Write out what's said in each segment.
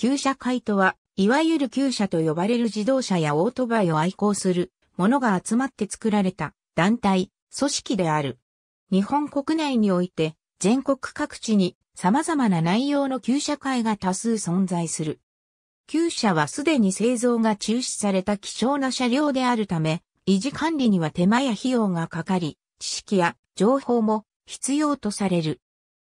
旧車会とは、いわゆる旧車と呼ばれる自動車やオートバイを愛好するものが集まって作られた団体、組織である。日本国内において、全国各地に様々な内容の旧車会が多数存在する。旧車はすでに製造が中止された希少な車両であるため、維持管理には手間や費用がかかり、知識や情報も必要とされる。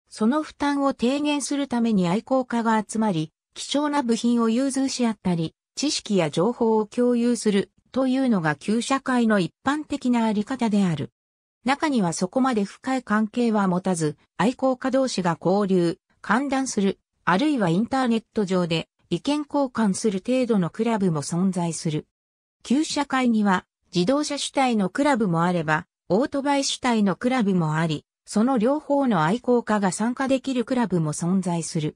その負担を低減するために愛好家が集まり、希少な部品を融通し合ったり、知識や情報を共有するというのが旧社会の一般的なあり方である。中にはそこまで深い関係は持たず、愛好家同士が交流、歓談する、あるいはインターネット上で意見交換する程度のクラブも存在する。旧社会には自動車主体のクラブもあれば、オートバイ主体のクラブもあり、その両方の愛好家が参加できるクラブも存在する。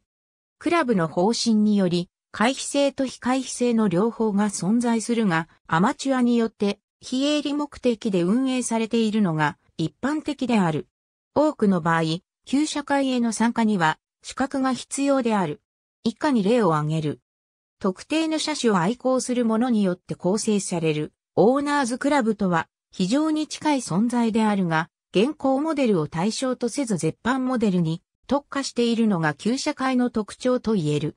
クラブの方針により、回避性と非回避性の両方が存在するが、アマチュアによって非営利目的で運営されているのが一般的である。多くの場合、旧社会への参加には資格が必要である。以下に例を挙げる。特定の車種を愛好する者によって構成されるオーナーズクラブとは非常に近い存在であるが、現行モデルを対象とせず絶版モデルに特化しているのが旧社会の特徴と言える。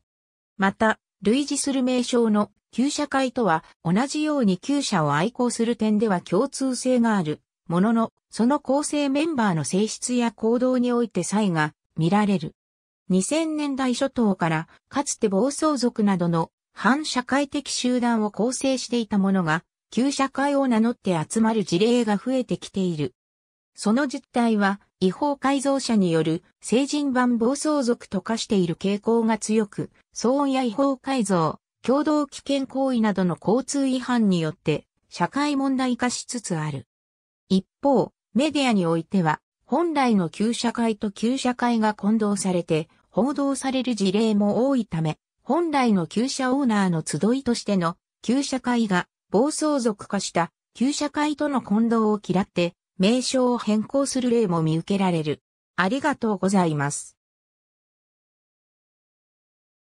また、類似する名称の旧社会とは同じように旧社を愛好する点では共通性がある。ものの、その構成メンバーの性質や行動において差異が見られる。2000年代初頭からかつて暴走族などの反社会的集団を構成していたものが旧社会を名乗って集まる事例が増えてきている。その実態は違法改造者による成人版暴走族と化している傾向が強く、騒音や違法改造、共同危険行為などの交通違反によって社会問題化しつつある。一方、メディアにおいては、本来の旧社会と旧社会が混同されて、報道される事例も多いため、本来の旧社オーナーの集いとしての旧社会が暴走族化した旧社会との混同を嫌って名称を変更する例も見受けられる。ありがとうございます。